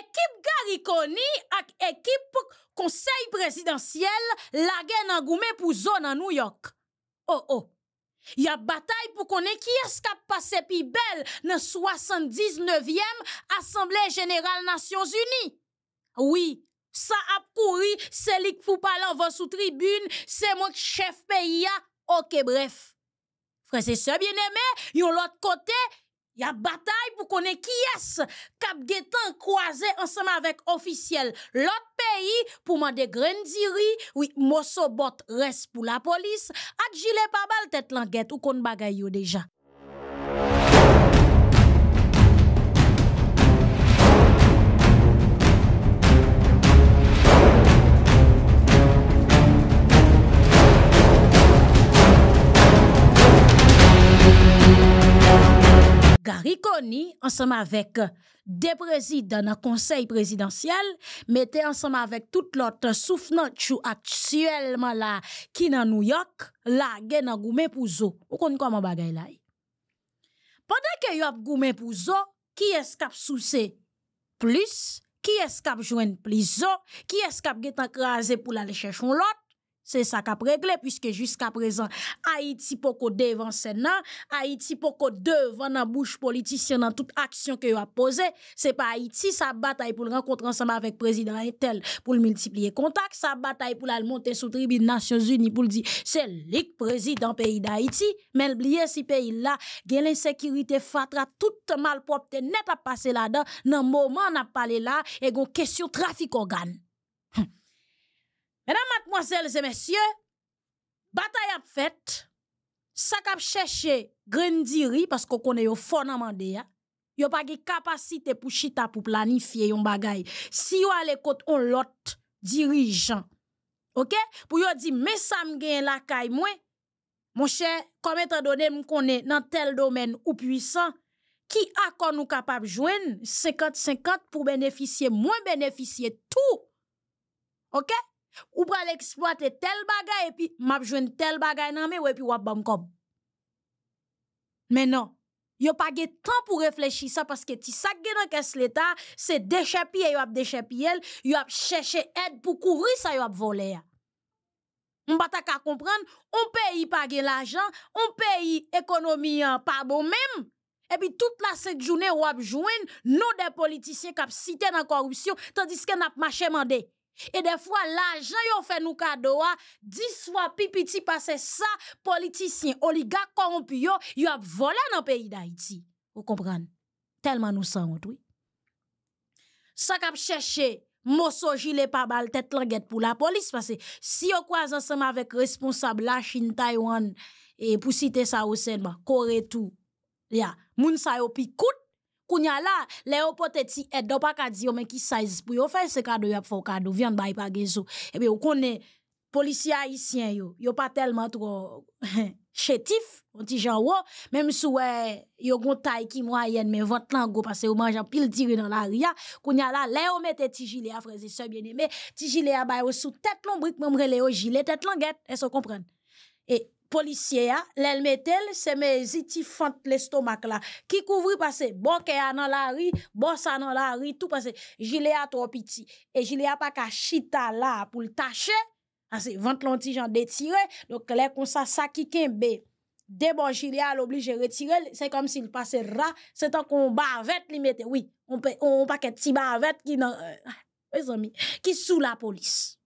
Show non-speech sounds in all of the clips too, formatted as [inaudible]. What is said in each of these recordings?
Équipe Gariconi et équipe Conseil présidentiel la guerre pour pour zone en New York. Oh oh, y a pour connaître qui qui qui qui passé pi dans la 79 e Assemblée Générale Nations Unies. Oui, ça ça a kouri qui pou palan sous sous tribune, c'est mon chef pays. ok bref. c'est ça bien Y a l'autre côté, il y a bataille pour connaître qui est cap guetan croisé ensemble avec officiel l'autre pays pour demander grandiri oui mosso bot reste pour la police at pas balle tête languette ou kon bagay déjà Riconi ensemble avec des présidents dans conseil présidentiel, mettez ensemble avec toute l'autre souffrant actuellement là, qui dans New York, là, en Goumé pour Zo. Vous comprenez comment bagay là? Pendant que vous Goumé pour Zo, qui est-ce qui plus? Qui est-ce qui a plus? Qui est-ce qui a crasé pour aller chercher l'autre? c'est ça qu'a regle, puisque jusqu'à présent Haïti poko devant senan, Haïti poko devan nan bouche toute action tout action que yo a pas Haïti pas Haïti sa pour le l ensemble avec le président etel, pour le multiplier. Contact, sa bataille pour la monter sous tribune Nations Unies pour le dire c'est le président pays d'Haïti mais oublier pays là si pays la, gen l'insécurité fatra, tout propre net moment passé là-dans' nan moment n'a y là et gon question trafic organ. Hum. Mesdames, mademoiselles et messieurs, bataille a fait, ça cap chercher grandiri parce qu'on connaît au fond mandé a pas de capacité pour chita pour planifier yon bagay. Si on allez côté on l'autre dirigeant. OK? Pour dire, dit mais ça me gagne la caille moi. Mon cher, comme étant donné me connaît dans tel domaine ou puissant, qui a qu'on nous capable joindre 50-50 pour bénéficier, moins bénéficier tout. OK? ou pral exploiter tel bagay, et puis m'a joindre tel bagay nan mais ou et puis wap comme. Mais non, yo pas de temps pour réfléchir ça parce que ti sak gen dans caisse l'état, c'est déchapiller, yo ap déchapiller, yo ap chercher aide pour courir ça yo ap voler. On pas ta comprendre, on pays pas gen l'argent, on pays économie hein, pas bon même. Et puis toute la cette journée ou ap joindre nous des politiciens qui a cité dans corruption tandis que n'a pas marché mandé. E defwa la jan yo fè nou kado wa, diswa pipiti pase sa politisyen oliga korompi yo, yo ap volè nan peyi da iti. Ou kompran, telman nou san wot wè. Sa kap chèche, moso jile pa bal tèt langèt pou la polis pase. Si yo kwa zan seman vek responsab la chine Taiwan, pou site sa ou sen ba, Kore tou, moun sa yo pi kout, Kounya la, le yo pote ti et do pa ka di yo men ki size pou yo fè se kado yo ap fò kado, vyan pa gezo. ou konne, haïtien yo, yo pa tellement trop [laughs] chétif, on ti jan même sou yo gon tay ki men ou manjan tire dans la ria, kounya la, le yo mette ti gilet a se bien aimé, ti gilet a bay sou tèt lombrik, même rele le yo gilet langet, get, Et, policier a hein. l'elle c'est mes petits fentes l'estomac là qui couvre parce bon ke a dans la rue, bon ça, dans la rue, tout parce gilet a trop petit et gilet a pas qu'à chita là pour le tacher parce vente l'onti j'en détiré donc là comme ça ça qui kembe de bon gilet a à retirer c'est comme s'il passait ra c'est un combat avec li mette oui on peut on pas ket ti bavette qui euh, amis qui sous la police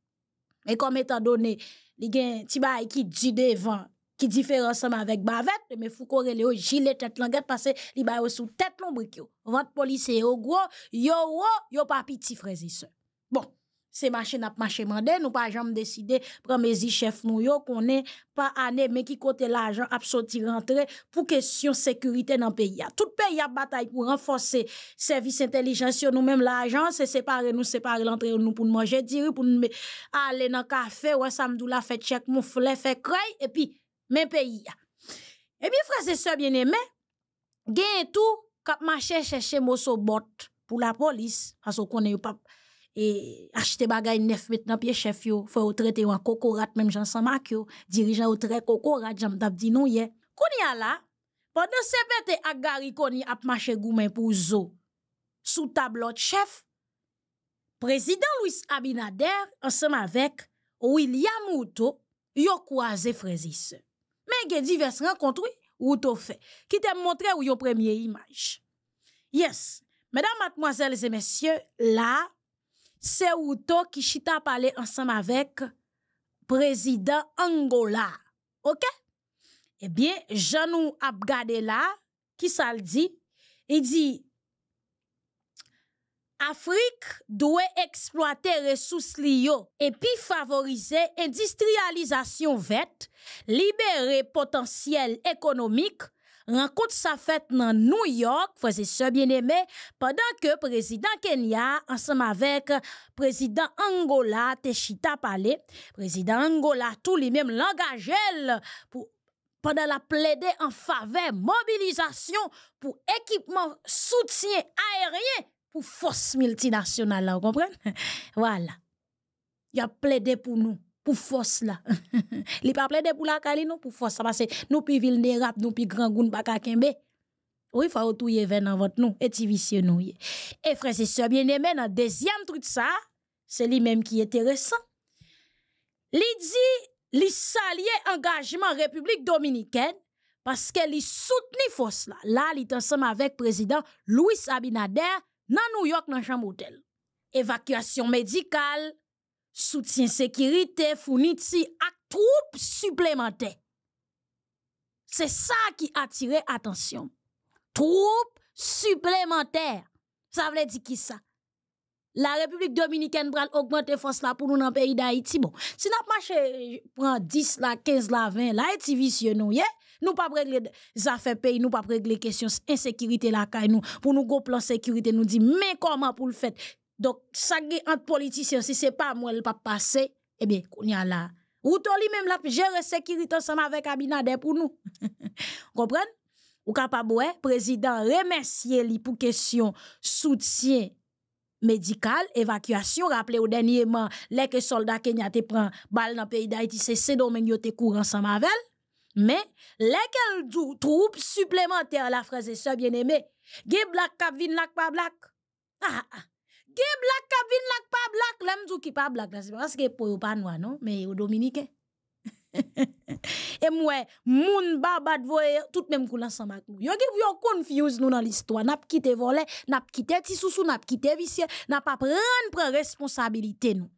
et comme étant donné li gen ti bay ki du devant qui différent ensemble avec Bavette, mais Foucault au gilet tête languette, parce que, li ba sous tête lombrique, yo. Vente police yo gros, yo wo, yo pas petit frère ces marché n'ont pas marché mandé nous pas jamais décider prendre mes chef nous qu'on est pas année mais qui côté l'argent a sorti rentrer pour question sécurité dans pays tout pays a bataille pour renforcer service intelligence nous même l'argent c'est séparer nous séparer l'entrée nous pour manger dire pour nous aller dans café ou à me la fait check mon faire fait et puis mes pays et bien frères et sœurs bien-aimés gain tout cap marché chercher mosso pour la police parce qu'on est pas et acheter bagay neuf maintenant pied chef yo faut traiter en cocorat même Jean Samak yo dirigeant au très cocorat j'am dit non hier a là pendant se pète à Gary Koni ap marché goumen pour zo sous tableau chef président Louis Abinader ensemble avec William Outo yo croisé frères mais gen diverses rencontres Ruto fait qui t'a montré ou yo première image yes mesdames mademoiselles et messieurs là c'est Outo qui chita parler ensemble avec président Angola. OK? Eh bien, Janou regardé qui ça dit? Il dit, Afrique doit exploiter ressources et et puis l'industrialisation industrialisation libérer libérer potentiel économique. » Rencontre sa fête dans New York, frères et bien aimé, pendant que président Kenya, ensemble avec président Angola, Techita Palé, président Angola, tout les mêmes langagelles, pour pendant la plaider en faveur mobilisation pour équipement soutien aérien pour force multinationale, vous comprenez? [laughs] voilà. Il a plaidé pour nous pour force là. [laughs] les pas plaide pour la cali non pour force parce que nous plus vulnérables, nous plus grand goun ka kembe. Oui, faut tout y dans votre nous et vicieux nous. Et frères et sœurs bien-aimés, dans deuxième truc ça, c'est lui-même qui est intéressant. Li dit li salye engagement République dominicaine parce que li soutient force là. Là, li ensemble avec président Luis Abinader dans New York dans chambre hôtel. Évacuation médicale, soutien sécurité, fourniti à troupes supplémentaires. C'est ça qui attire attention. Troupes supplémentaires. Ça veut dire qui ça? La République dominicaine prend augmenter force là pour nous dans le pays d'Haïti. Bon, si nous marché prend 10 là, 15 là, 20 la et vicieux nous, yeah? Nous pas régler les affaires pays, nous pas régler questions insécurité là nous pour nous go plan sécurité nous dit mais comment pour le faire donc, ça qui entre politiciens, si ce n'est pas moi, le pas passé, eh bien, qu'on y a là. Ou toi, li même la gérer sécurité ensemble avec Abinader pour nous. [laughs] Comprenez? Ou capable, ouais, président remercier lui pour question soutien médical, évacuation. Rappelez au dernièrement, les que soldats Kenya te prend balle dans le pays d'Haïti, c'est ces domaines yo te courant ensemble avec. Mais, les troupes supplémentaires, la frère et sœur bien-aimé, Qui black cap vin lak pas black. ah. ah, ah. Black blak kap vin lak pa blak. pas Black. ki pa blak la, se paske pou yo pas noir non? mais yo dominicain [laughs] et moi moun babad voye, tout même kou ensemble san mak nou. Yo gen pou yo confuse nous dans l'histoire. quitté quitté n'a quitté ti sousou n'a quitté vicier n'a pas prendre prendre responsabilité nous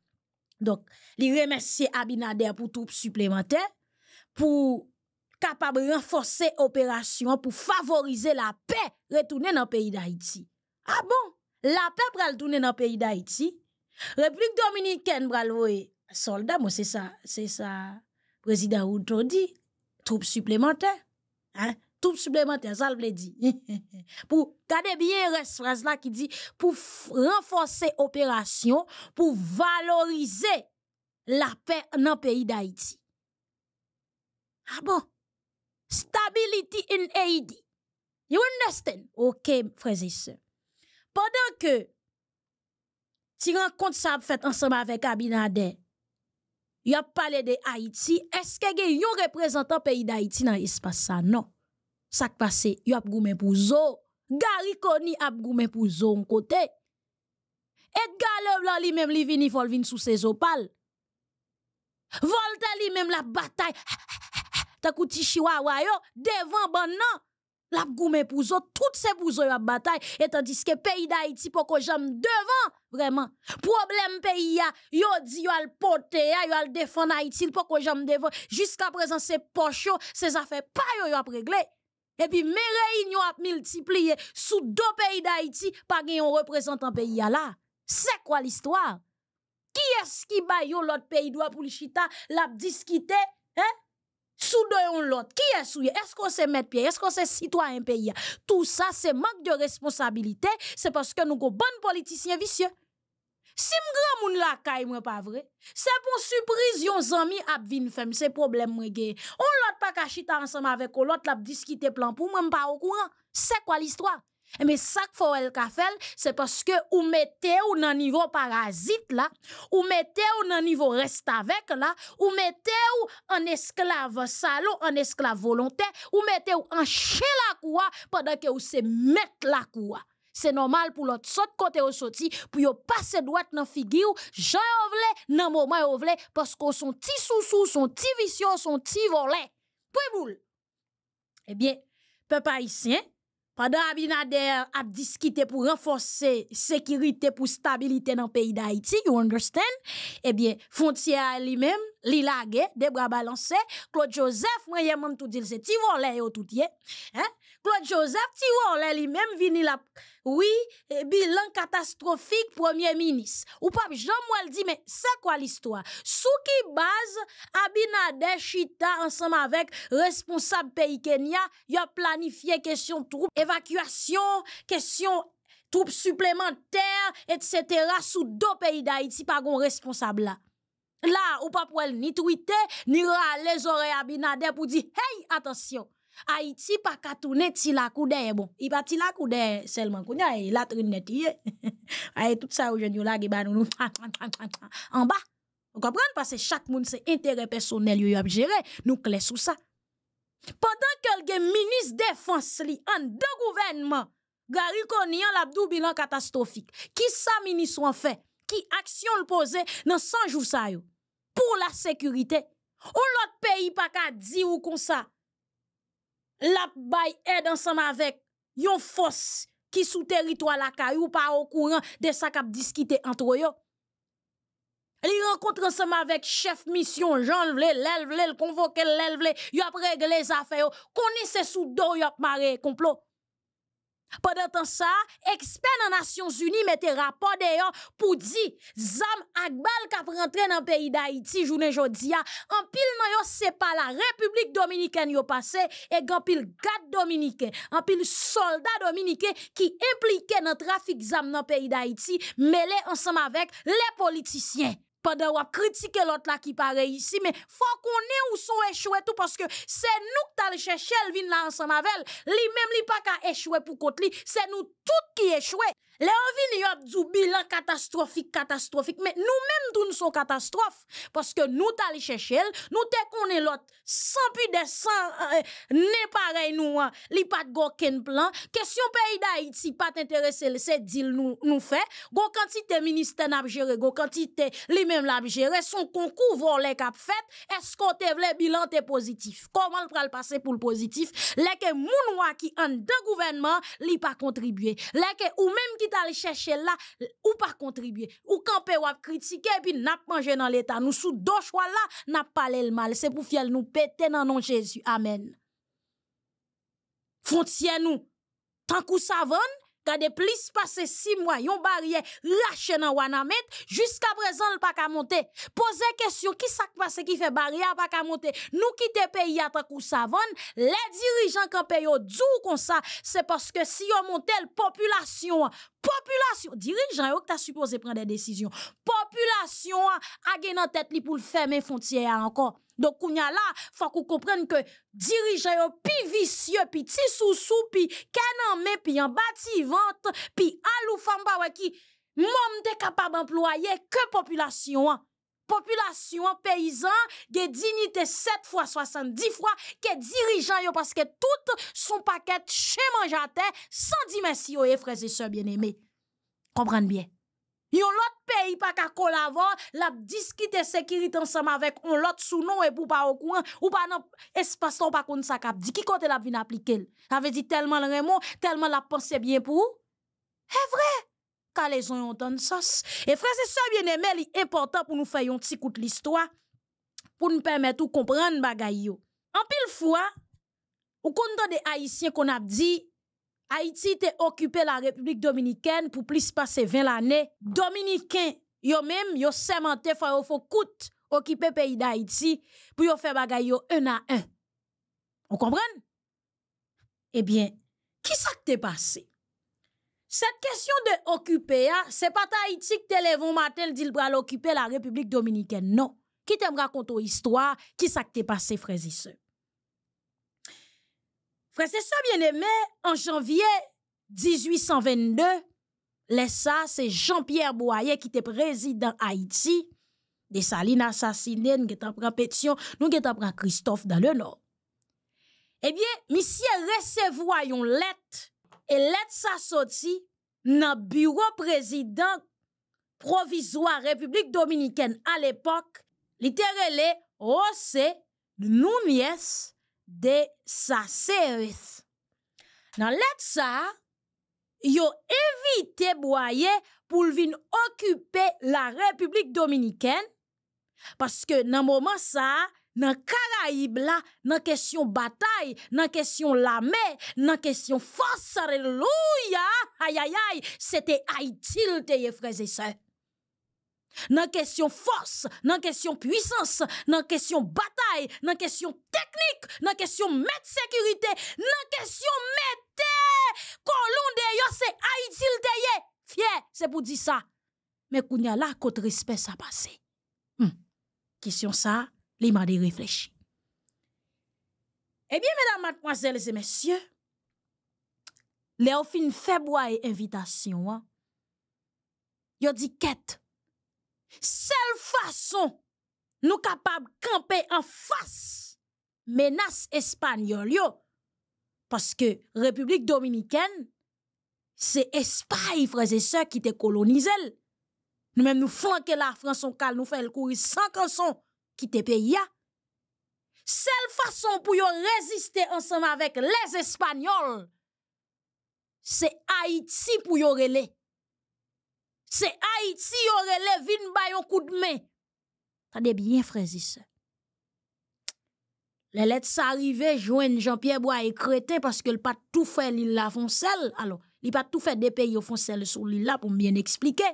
Donc, li remercier Abinader pour tout supplémentaire, pour capable renforcer opération, pour favoriser la paix, retourner dans le pays d'Haïti. Ah bon? la paix pral tourner dans le pays d'Haïti. République dominicaine pral le soldat, moi c'est ça, c'est ça. Président Outo dit troupes supplémentaires. Hein? Troupes supplémentaires, ça le dit. [laughs] pour garder bien cette phrase là qui dit pour renforcer l'opération, pour valoriser la paix dans le pays d'Haïti. Ah bon? Stability in Haiti. You understand? Ok, frères et sœurs pendant que tu rencontres ça fait ensemble avec Abinader, il a parlé de Haïti. Est-ce que y a un représentant pays d'Haïti dans l'espace ça? Non. Ça qui passe, il a goûté pour zo. Gary a goûté pour zo un côté. Edgar Le lui-même lui vini vol sous ses opales. Volta lui-même la bataille. T'as couti chihuahua yo devant banan la goumé pour toutes ces bouzo à bataille, et tandis que pays d'Haïti, pour que j'aime devant, vraiment. Problème pays, a dit yon al pote, yon al défendre Haïti, pour que j'aime devant. Jusqu'à présent, c'est poches, ces affaires pas yon ont réglé. Et puis, mes réunions a multiplié sous deux pays d'Haïti, pas un représentant pays là. C'est quoi l'histoire? Qui est-ce qui ba l'autre pays doit pour l'chita, l'a discuté, hein? sous deux on l'autre. Qui est souillé? Est-ce qu'on se met pied? Est-ce qu'on se citoyen pays? Tout ça, c'est manque de responsabilité. C'est parce que nous avons bon politicien vicieux. Si m grand moun la kay mwen pas vrai c'est pour surprise yon zami ap vin fem, c'est problème moi gay On l'autre pas kachita ensemble ensemble on l'autre la discuter plan pour même pas au courant. C'est quoi l'histoire? Eh, mais ça qu'il faut faire, c'est parce que vous mettez ou dans niveau parasite là, ou mettez ou dans niveau reste avec là, ou mettez ou en esclave salaud, en esclave volontaire, ou mettez ou en chez la cour pendant que vous c'est mettre la cour. C'est normal pour l'autre côté côté au sorti pour yon passer droite dans figure, j'en vle dans moment vle parce qu'on son petit sous-sous, son petit vicieux, son petit volet. Puis boule. Eh bien, peuple haïtien, Pada Abinader ap diskite pou renfose sekirite pou stabilite nan peyi da Haiti, you understand? Ebyen, eh fontia li menm, li lage, de bras balancés. Claude Joseph, moi, tout dit, c'est ti volé yo tout yé. Hein? Claude Joseph, ti il li même vini la, oui, eh, bilan catastrophique premier ministre. Ou pas, jean moi dit, mais c'est quoi l'histoire? Sous qui base, Abinader Chita, ensemble avec responsable pays Kenya, a planifié question troupes évacuation, question troupes supplémentaires, etc., sous deux pays d'Haïti, par responsable là. Là, ou pas pour elle ni tweeter, ni râler oreilles à Binader pour dire, hey, attention, Haïti pas qu'à tourner ti la Bon, il pas ti la coude seulement. Kounya, il la [laughs] trinette, Aïe, tout ça aujourd'hui là, qui bah, nous, en bas. Vous comprenez? Parce que chaque monde, c'est intérêt personnel, y a géré. Nous clés sous ça. Pendant que le ministre défense li, en deux gouvernements, Gary Konyan l'abdou bilan catastrophique. Qui sa ministre en fait? Qui action le pose dans 100 jours ça yo? pour la sécurité. Ou l'autre pays pas qu'à dire ou comme ça. La est aide ensemble avec yon force qui sous territoire la Caillou pas au courant de ça qu'a discuté entre eux. Ils rencontrent ensemble avec chef mission Jean vle, l'elvle, le convoquer l'el les affaires. Connaissez sous dos maré complot. Padantan sa, ekspen nan Nasyons Uni mette rapor deyon pou di zam akbal kap rentre nan peyi d'Aiti jounen jodi ya, anpil nan yo sepa la Republik Dominiken yo pase, e gampil gad Dominiken, anpil soldat Dominiken ki implike nan trafik zam nan peyi d'Aiti, mele ansam avek le politisyen. pendant qu'on critiquer l'autre là qui paraît ici, mais faut qu'on ait ou son échoué tout parce que c'est nous qui t'allons chercher, elle là ensemble avec elle. Lui-même, lui pas qu'à échouer pour contre lui, c'est nous toutes qui échouer. Les ovins y a du bilan catastrophique, catastrophique. Mais nous-mêmes, nous sommes catastrophes. Parce que nous les chercher, nous sommes qu'on l'autre, sans plus de sang, euh, n'est pareil, nous, hein. Li pas de plan. Question pays d'Haïti, pas t'intéresser, c'est deal nous, nous fait. Gon quantité ministre n'a pas géré, gon quantité, lui-même l'a géré. Son concours volé qu'a fait. Est-ce qu'on le bilan est positif? Comment le pral passer pour le positif? Les que mounoua qui en d'un gouvernement, li pas contribué. Les que ou même qui aller chercher là ou pas contribuer ou camper ou critiquer et puis n'a manger dans l'état nous sous deux choix là n'a pas le mal c'est pour fiel nous péter dans nom Jésus amen frontière nous tant qu'on savonne des plis pase 6 mois yon barrière, rache nan wana jusqu'à présent présent pas pa ka monter question. question qui sak passé qui fait barye a pa ka monter nous qui te tant les dirigeants savon, dirigeants dirijan au doux comme ça sa, parce que si on monte la population, Population, dirigeant yo tu ta supposé prendre des décisions, population a gen en tête li pour fermer frontières encore. Donc, il y kounya que faut qu'on comprenne que dirigeant yo pi vicieux pi ti sous-sous pi en pi vente bati pi alou famba ki de kapab que population population paysan gen dignité 7 fois 70 fois que dirigeant yo parce que tout son paquet chez terre, sans dire merci aux frères et sœurs bien-aimés. Comprenez bien. Yon l'autre pays pas ka collaborer, la discuter sécurité ensemble avec on l'autre sous nous et pour pas au coin ou pas dans espace pas contre, ça cap dit qui compte la vin appliquer. Ça veut dire tellement le remont, tellement la pensée bien pour. Est vrai les ont sens. Et frère, c'est ça bien aimé, il important pour nous faire un petit coup de l'histoire pour nous permettre de comprendre bagay yo. En pile fois, ou compte des haïtiens qu'on a dit Haïti était occupé la République dominicaine pour plus passer 20 l'année. Dominicains, yo même yo sémenté fa faut coûte pays d'Haïti pour faire bagay yo un à un. On comprenez Eh bien, qui ça qui t'es passé? Cette question de occuper, hein, ce n'est pas Haïti qui te lève matin, dit bral occuper la République dominicaine. Non. Qui t'aime raconter l'histoire qui ça passé, Frère et Frère, bien aimé, en janvier 1822, les ça, c'est Jean-Pierre Boyer qui était président Haïti. Des salines assassinées, nous avons pétition, nous avons Christophe dans le Nord. Eh bien, monsieur recevoir une lettre E let sa soti nan bureau prezident provizwa Republik Dominiken al epok, literele ose oh, nou miyes de sa serif. Nan let sa, yo evite boye pou vin okupe la Republik Dominiken, paske nan mouman sa, le Caraïbe là, la question bataille, la question la mer, la question force, alléluia, aïe c'était Haïti, tes frères et sœurs. Nan question force, la question puissance, la question bataille, la question technique, la question la sécurité, la question mettre colon de c'est Haïti, tes fier, c'est pour dire ça. Mais qu'on y a là, qu'autre respect, ça passé. Hmm. Question ça, li m'a réfléchi. Eh bien, mesdames, mademoiselles et messieurs, les fin février, invitation, hein, yo dit quête. Seule façon nous capables de camper en face menace espagnole parce que République dominicaine c'est Espagne frères et sœurs qui te colonisé. Nous même nous flanquer la France on calme nous faisons le courir sans canson quitter pays. Seule façon pour résister ensemble avec les Espagnols, c'est Haïti pour y relais. C'est Haïti yon relais vin ba yon coup de main. Tade bien, frères ça. Les lettres s'arrivaient, Jean-Pierre Bois et Crétin parce que le pas tout fait l'île la seul. Alors, il pas tout fait des pays au seul sur l'île là pour bien expliquer.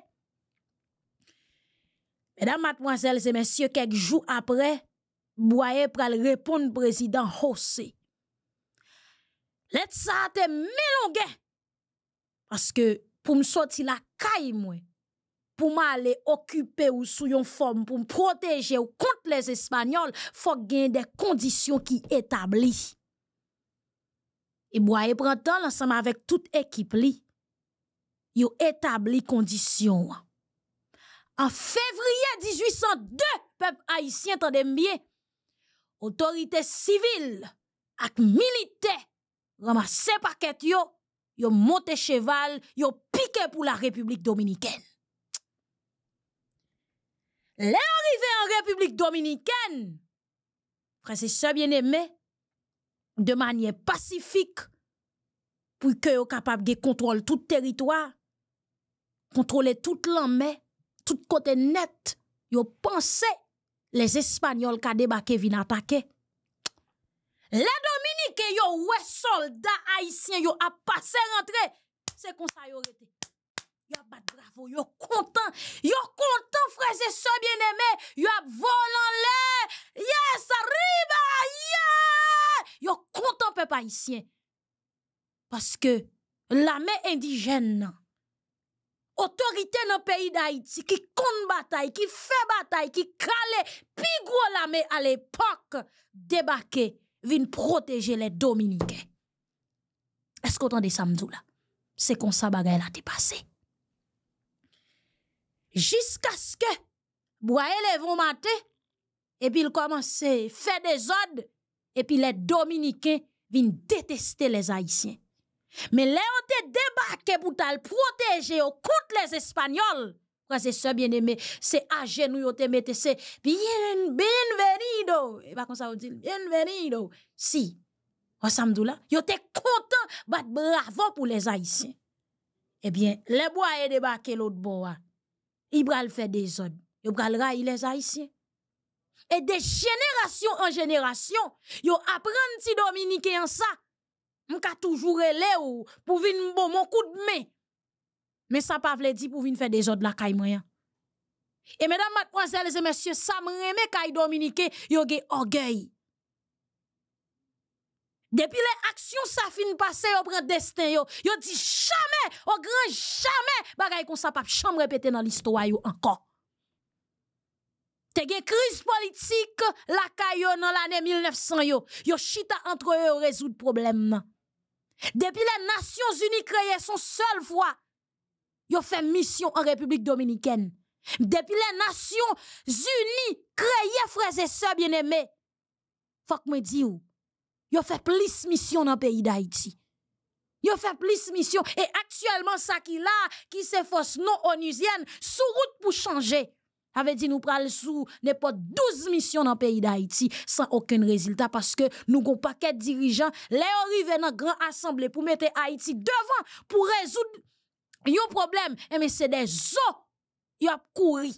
Mèdam matmwazèl, zè mèsyè, kek jou apre, mbwayè pral repon prezidant Jose. Let sa te melongè, paske pou msoti la kay mwen, pou m alè okupè ou sou yon fòm, pou m proteje ou kont les Espanyol, fòk gen de kondisyon ki etabli. E mbwayè prantan lansam avèk tout ekip li, yo etabli kondisyon wè. An fevriye 1802, pep haisyen tan den miye, otorite sivil ak milite ramase paket yo, yo monte cheval, yo pike pou la Republik Dominikene. Le anrive an Republik Dominikene, prese sa bien eme, de manye pasifik, pou ke yo kapab ge kontrole tout teritoa, kontrole tout lanme, tout côté net, yo que les Espagnols qui débarqué vin attaquer. Les Dominicains yo ouais soldats haïtiens yo a passé rentrer, c'est comme ça yo été. Yo bat bravo, yo content, yo content frères et sœurs bien-aimés, yo a volant Yes, arriba, yeah! Yo content peuple haïtien. Parce que la main indigène autorité dans le pays d'Haïti qui compte bataille, qui fait bataille, qui calait puis gros à l'époque, débarqué, vient protéger les Dominicains. Est-ce qu'on entend ça, C'est comme ça bagaille a passé. Jusqu'à ce que Boye vont et puis il commence à faire des ordres, et puis les Dominicains viennent détester les Haïtiens. Mais là, on te débarqué pour t'al protéger contre les Espagnols. Frères et bien-aimés, c'est à genoux, on te mette, c'est bien, bienvenido. Et pas comme ça, on dit bienvenido. Si, au samdoula, yo te content, bat bravo pour les Haïtiens. Eh bien, les bois est débarqué l'autre bois. Ils le faire des ordres. Ils bral railler les Haïtiens. Et de génération en génération, yo apprenti Dominicain ça. Mka toujours relé ou pour venir bon mon coup de main. Mais ça pas veut dire pour venir faire des ordres la caille moyen. Et mesdames, mademoiselles et messieurs, ça me remet caille Dominique, yo gen orgueil. Depuis les actions ça fin passé, yo prend destin yo. Yo dit jamais, au grand jamais, bagay kon ça pas chambre répéter dans l'histoire yo encore. Te gen crise politique la caille dans l'année 1900 yo. Yo chita entre eux résoudre problème depuis les Nations Unies créées son seule voix ont fait mission en République dominicaine. Depuis les Nations Unies créées, frères et sœurs bien-aimés, faut que me ont fait plus mission dans le pays d'Haïti. Yo fait plus mission. Et actuellement, ça qui là, qui se force non onusienne, sous route pour changer avait dit nous pral sous n'importe 12 missions dans le pays d'Haïti sans aucun résultat parce que nous avons pas de dirigeants, les arrivés dans la grande assemblée pour mettre Haïti devant pour résoudre un problème. Eh, mais c'est des eaux, qui ont couru.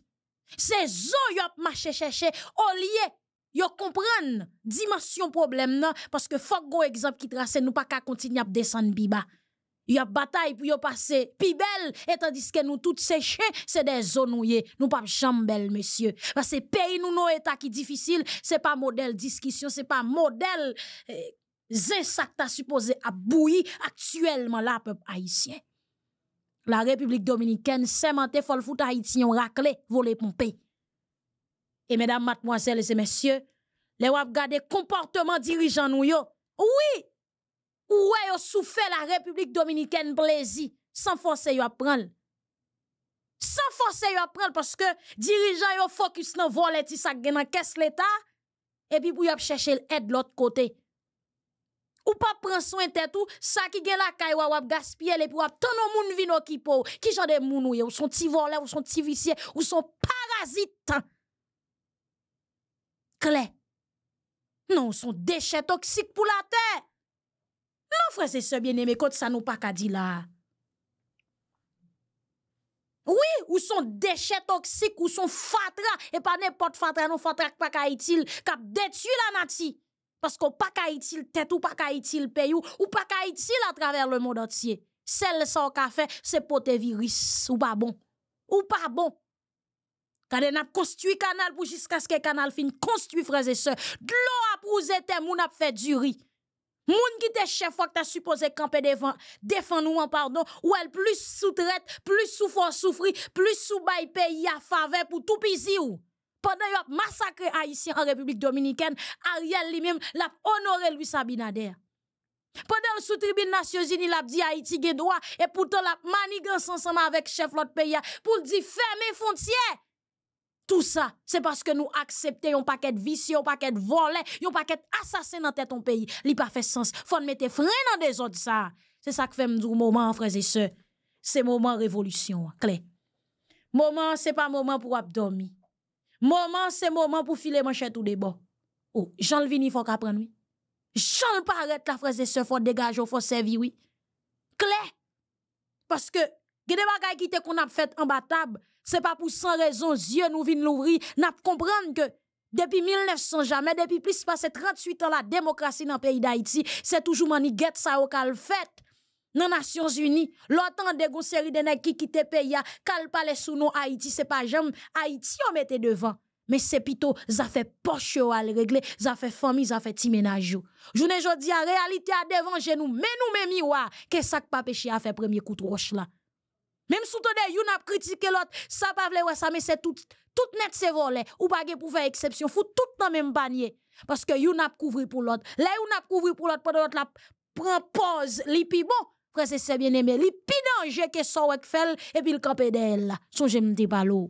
C'est eaux, qui ont marché chercher au lieu Yo comprendre dimension problème nan, parce que faut go exemple qui trace nous pas qu'à continuer à descendre biba. Il y a bataille pour y passer plus belle, et tandis que nous toutes séchés c'est des zones où nous pas chambel, monsieur. Parce que pays nous, nos états qui difficile, c'est pas modèle discussion, c'est pas modèle, eh, tu as supposé à bouillir actuellement là, peuple haïtien. La République dominicaine, sémenté, fol fout haïtien, raclé, volé pompé. Et mesdames, mademoiselles et messieurs, les wap le comportement dirigeant nous Oui, ouais vous souffert la République dominicaine plaisir sans forcer yo à prendre sans forcer yo à prendre parce que dirigeant yo focus nan volet ti sa gen nan caisse l'état et puis pou yo chercher l'aide l'autre côté ou pas prendre soin de tout ça qui gen la caille ou gaspiller et pour ou tant de moun vin okipo qui genre de moun ou son ti ou son ti vicieux ou sont parasites. clé non son déchet toxiques pour la terre non, frère, c'est ça, bien-aimé, quand ça nous pas qu'à dire là. Oui, ou sont déchets toxiques, ou sont fatra, et pas n'importe fatra, non fatra pas qu'à qui cap détruit la nati. Parce qu'on pas qu'à utile tête, ou pas qu'à utile pays, ou, pas qu'à utile à travers le monde entier. Celle sans café, c'est pour tes virus, ou pas bon. Ou pas bon. Kade nap konstwi kanal pou ce que canal fin konstwi sœurs. se. l'eau ap ouze on a fait du riz. Moun qui te chef fois que t'as supposé camper devant, défend nous en pardon, ou elle plus sous-traite, plus sous force souffrir, plus sous bail pays à faveur pour tout pays Pendant yop a massacré haïtien en République Dominicaine, Ariel lui-même l'a honoré Louis Abinader. Pendant le sous-tribune Nations Unies, l'a dit Haïti gen droit et pourtant l'a manigance ensemble avec chef l'autre pays pour dire fermer frontières. Tout ça, c'est parce que nous acceptons un paquet de vicieux, un paquet de volets, un paquet d'assassins dans tête ton pays. Li pas fait sens. Faut mettre frein dans des autres ça. C'est ça que fait le moment frères et sœurs. C'est moment révolution, clé. Moment c'est pas moment pour abdormir. Moment c'est moment pour filer manchette ou debout. Oh, Jean Vini faut qu'apprendre oui. Jean paraître la frères et sœurs faut dégager, faut servir oui. Clé. Parce que des bagailles qui te qu'on a fait en bataille c'est pas pour sans raison, Dieu nous vient l'ouvrir, n'a comprendre que depuis 1900 jamais, depuis plus de 38 ans, la démocratie dans le pays d'Haïti, c'est toujours maniguette ça au fait. Dans les Nations Unies, l'OTAN de série de qui quittent le pays, cal parle sous nous Haïti, c'est pas jamais Haïti on mettait devant. Mais c'est plutôt, ça fait poche à le régler, ça fait famille, ça fait Je ne dis la réalité à devant nous, mais nous-mêmes, que ça pas péché à faire premier coup de roche là. Même sous ton de yon critiqué l'autre, ça pas vle ça mais c'est tout tout net c'est volé ou pas pour faire exception, faut tout dans même panier parce que yon a couvri pour l'autre. Là yon a couvri pour l'autre pendant l'autre la prend pause, li pi bon. Frère c'est bien aimé, li pi danger que ça ou fel et puis le camper d'elle. Songez m'te pas l'eau.